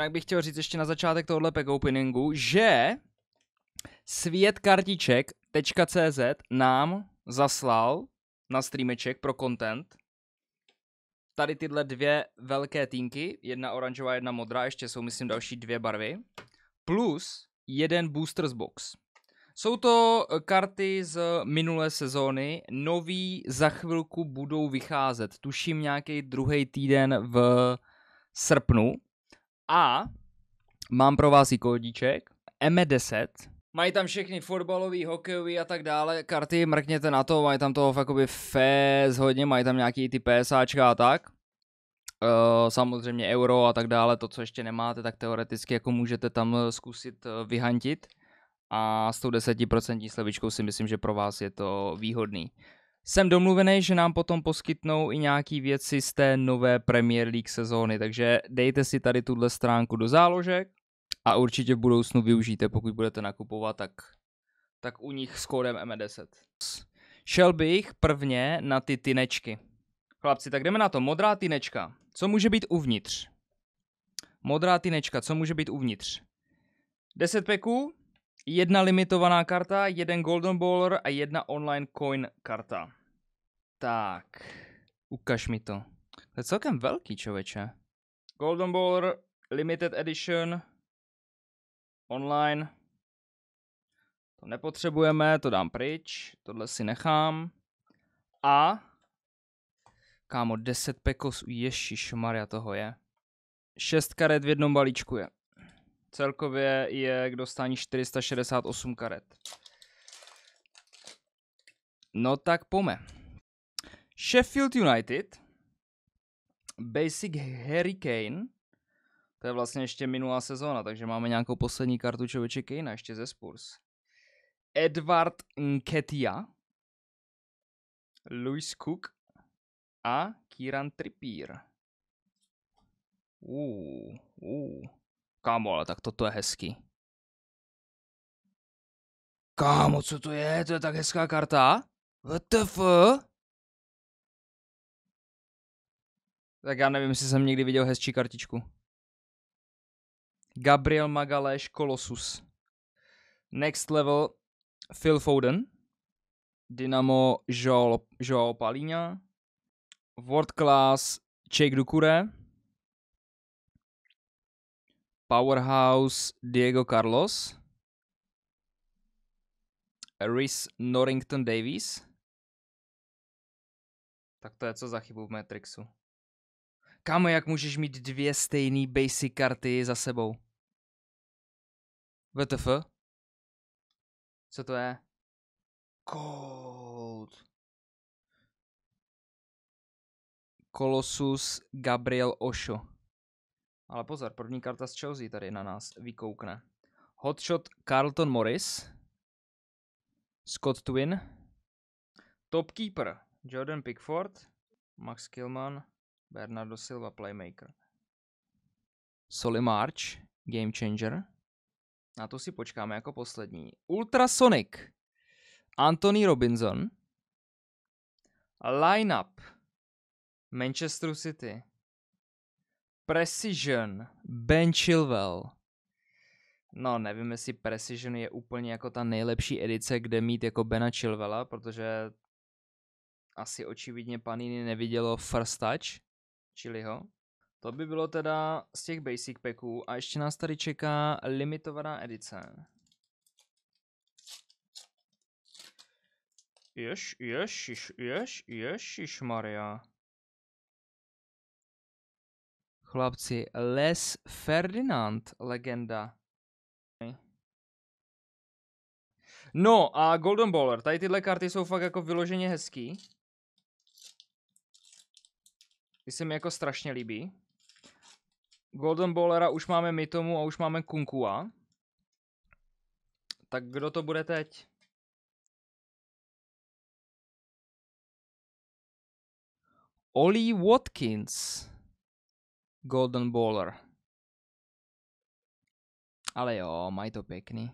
Jinak bych chtěl říct ještě na začátek tohohle pack openingu, že světkartiček.cz nám zaslal na streameček pro content tady tyhle dvě velké týnky, jedna oranžová, jedna modrá, ještě jsou myslím další dvě barvy, plus jeden boosters box. Jsou to eh, karty z minulé sezóny, nový za chvilku budou vycházet, tuším nějaký druhý týden v srpnu, a mám pro vás i kódíček M10. Mají tam všechny fotbalový, hokejový a tak dále. Karty, mrkněte na to, mají tam toho jakoby fez hodně, mají tam nějaký ty PSAčka a tak. Uh, samozřejmě euro a tak dále, to, co ještě nemáte, tak teoreticky jako můžete tam eh, zkusit eh, vyhantit a s tou 10% slevičkou si myslím, že pro vás je to výhodný. Jsem domluvený, že nám potom poskytnou i nějaký věci z té nové Premier League sezóny, takže dejte si tady tuhle stránku do záložek a určitě v budoucnu využijte, pokud budete nakupovat, tak, tak u nich s kódem M10. E Šel bych prvně na ty tynečky. Chlapci, tak jdeme na to. Modrá tynečka. Co může být uvnitř? Modrá tynečka, co může být uvnitř? 10 peků, Jedna limitovaná karta, jeden Golden Baller a jedna online coin karta. Tak, ukaž mi to. To je celkem velký, člověče. Golden Baller, Limited Edition, online. To nepotřebujeme, to dám pryč, tohle si nechám. A, kámo, 10 pekos, ježišmarja, toho je. 6 karet v jednom balíčku je. Celkově je k dostání 468 karet. No tak pome. Sheffield United, Basic Hurricane, to je vlastně ještě minulá sezóna, takže máme nějakou poslední kartu člověče Kane ještě ze Spurs. Edward Nketia, Louis Cook a Kieran Trippier. Uh, uh. Kámo, ale tak toto je hezký. Kámo, co to je? To je tak hezká karta? WTF? Tak já nevím, jestli jsem někdy viděl hezčí kartičku. Gabriel Magaleš Colossus. Next level Phil Foden. Dynamo Joao Palíňa. World class Jake Dukure powerhouse Diego Carlos, Rhys Norrington Davies. Tak to je co za chybu v Matrixu. Kámo, jak můžeš mít dvě stejné basic karty za sebou? VTF? Co to je? Cold. Colossus Gabriel Osho. Ale pozor, první karta z Chelsea tady na nás vykoukne. Hotshot Carlton Morris. Scott Twin. Topkeeper Jordan Pickford. Max Kilman. Bernardo Silva Playmaker. Soli March. Game Changer. Na to si počkáme jako poslední. Ultrasonic. Anthony Robinson. Lineup. Manchester City. Precision, Ben Chilwell. No, nevím, jestli Precision je úplně jako ta nejlepší edice, kde mít jako Bena Chilvela, protože asi očividně Panini nevidělo First Touch, čili ho. To by bylo teda z těch basic packů a ještě nás tady čeká limitovaná edice. Ješ, ješ, ješ, ješ, ješ, Maria. Chlapci, Les Ferdinand, legenda. No a Golden Baller, tady tyhle karty jsou fakt jako vyloženě hezký. Ty se mi jako strašně líbí. Golden Bowlera už máme my tomu a už máme Kunkua. Tak kdo to bude teď? Oli Watkins. Golden Baller. Ale jo, mají to pěkný.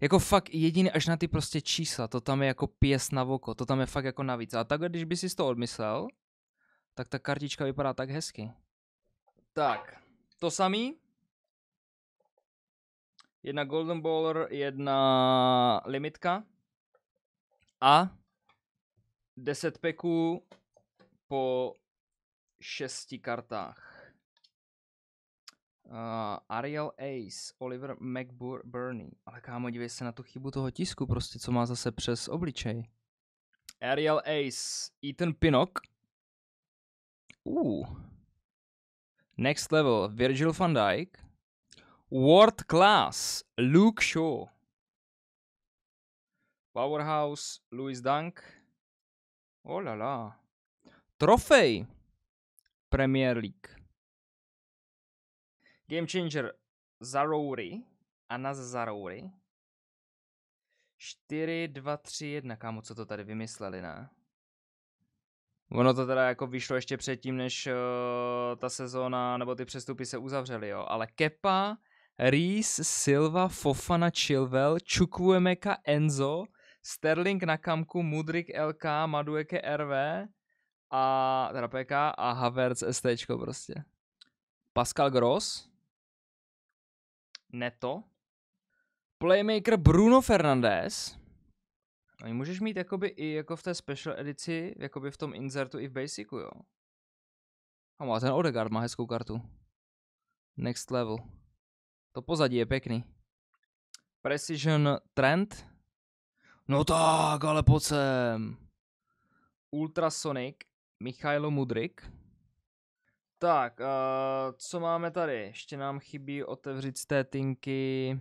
Jako fakt jediný až na ty prostě čísla, to tam je jako pěs na voko, to tam je fakt jako navíc. A takhle, když bys si to odmyslel, tak ta kartička vypadá tak hezky. Tak, to samý. Jedna Golden Baller, jedna limitka. A 10 peků po šesti kartách. Uh, Ariel Ace, Oliver McBurney. Ale kámo, dívej se na tu chybu toho tisku prostě, co má zase přes obličej. Ariel Ace, Ethan Pinnock. Uh. Next level, Virgil van Dijk. World class, Luke Shaw. Powerhouse, Louis Dunk. Oh la la. Trofej, Premier League. Game Changer a Anas Zarouri. 4, 2, 3, 1, kámo, co to tady vymysleli, ne? Ono to teda jako vyšlo ještě předtím, než uh, ta sezóna nebo ty přestupy se uzavřely, jo. Ale Kepa, Reese, Silva, Fofana, Chilwell, Chukwuemeka, Enzo, Sterling na kamku, Mudrik LK, Madueke RV a teda PK a Havertz ST prostě. Pascal Gross, Neto. Playmaker Bruno Fernandez. No, můžeš mít jakoby i jako v té special edici, jakoby v tom insertu i v basicu, jo. A má ten Odegaard, má hezkou kartu. Next level. To pozadí je pěkný. Precision Trend. No tak, ale pojď sem. Ultrasonic, Michailo Mudrik. Tak, uh, co máme tady? Ještě nám chybí otevřít z té tinky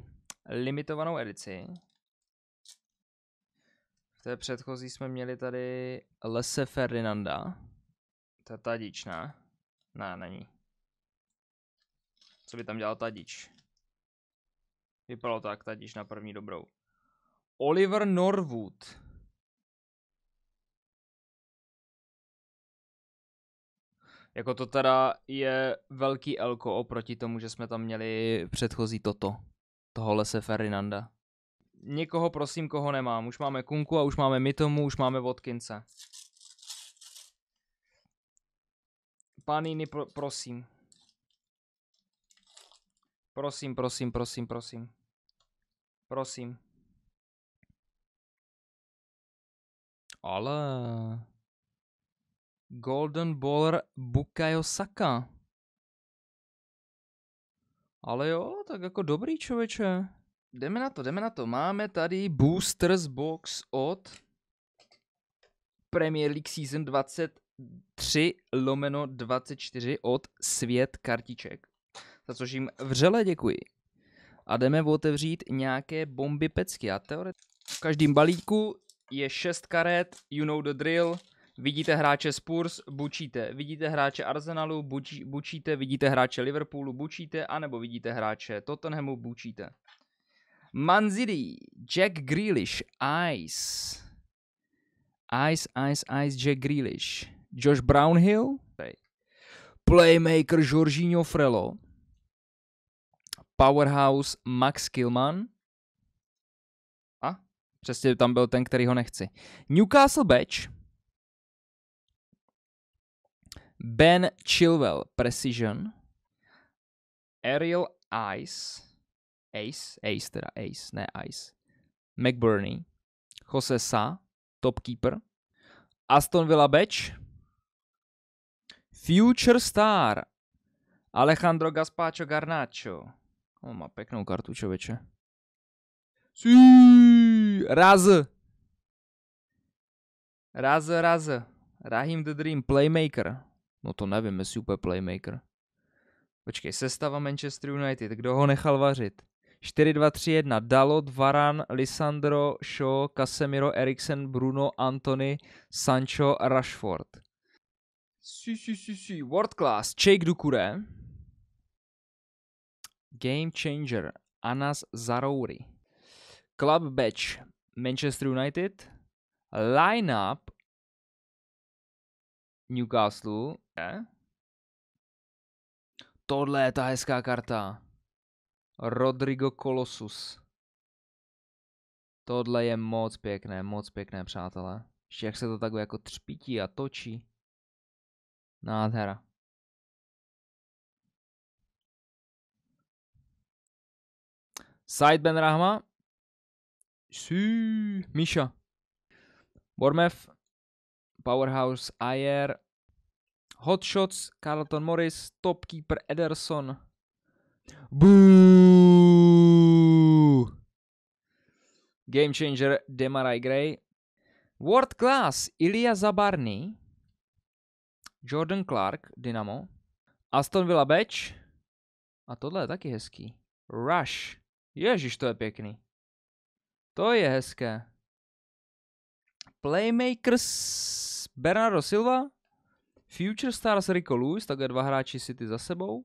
limitovanou edici. V té předchozí jsme měli tady Lese Ferdinanda. Ta tadič, ne? Ne, není. Co by tam dělal tadič? Vypadalo tak tadič na první dobrou. Oliver Norwood. Jako to teda je velký elko oproti tomu, že jsme tam měli předchozí toto. toho lese Ferdinanda. Někoho prosím, koho nemám. Už máme Kunku a už máme Mitomu, už máme Vodkince. Paniny, pro, prosím. Prosím, prosím, prosím, prosím. Prosím. Ale... Golden Baller Bukayo Saka. Ale jo, tak jako dobrý člověče. Jdeme na to, jdeme na to. Máme tady Boosters Box od Premier League Season 23 lomeno 24 od Svět kartiček. Za což jim vřele děkuji. A jdeme otevřít nějaké bomby pecky. A teoreticky v každém balíku je 6 karet, you know the drill Vidíte hráče Spurs, bučíte. Vidíte hráče Arsenalu, bučí, bučíte. Vidíte hráče Liverpoolu, bučíte. A nebo vidíte hráče Tottenhamu, bučíte. Manzidi, Jack Grealish, Ice. Ice, Ice, Ice, Jack Grealish. Josh Brownhill, Playmaker Jorginho Frello, Powerhouse Max Kilman a přesně tam byl ten, který ho nechci. Newcastle Batch, Ben Chilwell Precision, Ariel Ice, Ace, Ace teda, Ace, ne Ice, McBurney, Jose Sa, Topkeeper, Aston Villa Beč, Future Star, Alejandro Gaspacho Garnacho. On má pěknou kartu, čověče. Sí, raz. Raz, raz. Rahim the Dream, Playmaker, No to nevím, je super playmaker. Počkej, sestava Manchester United, kdo ho nechal vařit? 4-2-3-1, Dalot, Varan, Lisandro, Shaw, Casemiro, Eriksen, Bruno, Antony, Sancho, Rashford. Si, si, si, si. World class, Jake Dukure. Game changer, Anas Zarouri. Club badge, Manchester United. Lineup, Newcastle, je? Tohle je ta hezká karta. Rodrigo Colossus. Tohle je moc pěkné, moc pěkné, přátelé. Ještě jak se to takhle jako třpití a točí. Nádhera. Said Ben Rahma. Sí. Míša. Bormev. Powerhouse Ayer. Hotshots, Carlton Morris, Topkeeper Ederson. Boo! Game Changer Demarai Gray. World Class Ilia Zabarny. Jordan Clark, Dynamo. Aston Villa Beč. A tohle je taky hezký. Rush. Ježíš, to je pěkný. To je hezké. Playmakers Bernardo Silva, Future Stars Rico Lewis, takhle dva hráči City za sebou.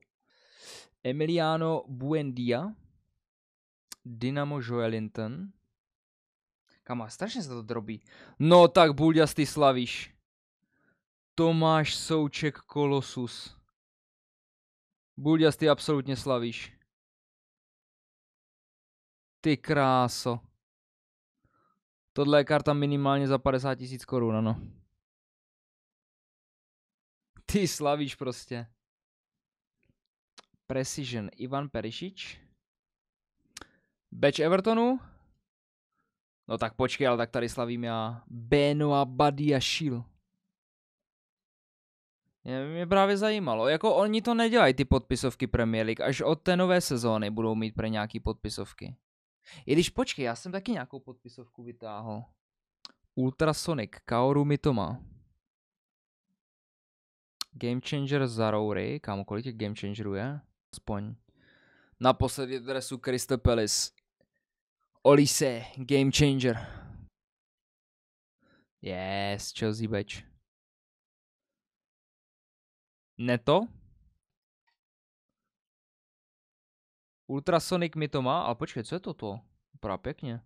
Emiliano Buendia, Dynamo Joelinton. Kama, strašně se to drobí. No tak, Bulďas, ty slavíš. Tomáš Souček Kolosus. Bulďas, ty absolutně slavíš. Ty kráso. Tohle je karta minimálně za 50 tisíc korun, ano. Ty slavíš prostě. Precision Ivan Perišič. Beč Evertonu. No tak počkej, ale tak tady slavím já Beno a Buddy a Shil. Mě, mě právě zajímalo, jako oni to nedělají ty podpisovky Premier League, až od té nové sezóny budou mít pro nějaký podpisovky. I když počkej, já jsem taky nějakou podpisovku vytáhl. Ultrasonic, Kaoru Mitoma. Game changer za Rory, kámo, kolik těch game changerů je? Aspoň. Naposledy dresu Kristopelis. Olise, game changer. Yes, Chelsea batch. Neto? Ultrasonic mi to má, ale počkej, co je toto? Právě pěkně.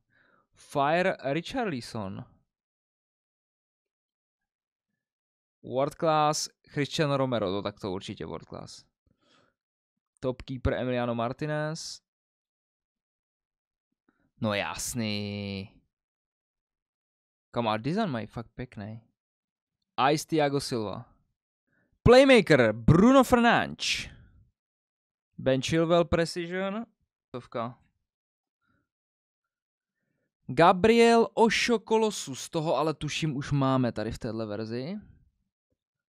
Fire Richarlison. World Class, Christian Romero, to tak to určitě World Class. Top keeper Emiliano Martinez. No jasný. Kam a design mají fakt pěkný. Ice Thiago Silva. Playmaker Bruno Fernandes. Ben Chilwell Precision. Tovka. Gabriel Ošo Kolosus, toho ale tuším už máme tady v téhle verzi.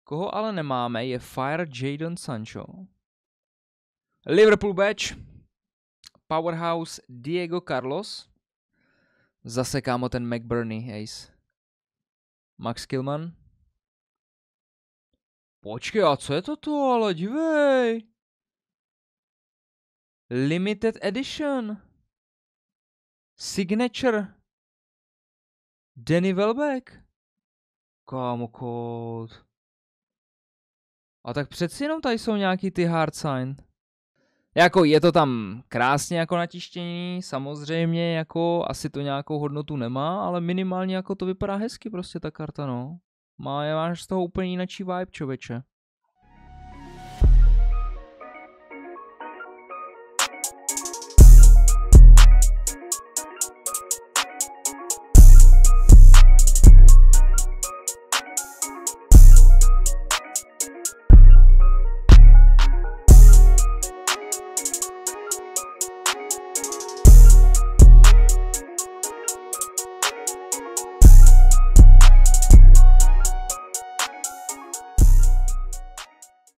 Koho ale nemáme, je Fire Jadon Sancho. Liverpool Batch, Powerhouse Diego Carlos, zase kámo ten McBurney Ace, Max Kilman, Počkej, a co je to tu, ale dívej. Limited Edition. Signature. Danny Welbeck. Kámo kód. A tak přeci jenom tady jsou nějaký ty hard sign. Jako je to tam krásně jako natištění, samozřejmě jako asi to nějakou hodnotu nemá, ale minimálně jako to vypadá hezky prostě ta karta no. Má, máš z toho úplně jináčí vibe čověče.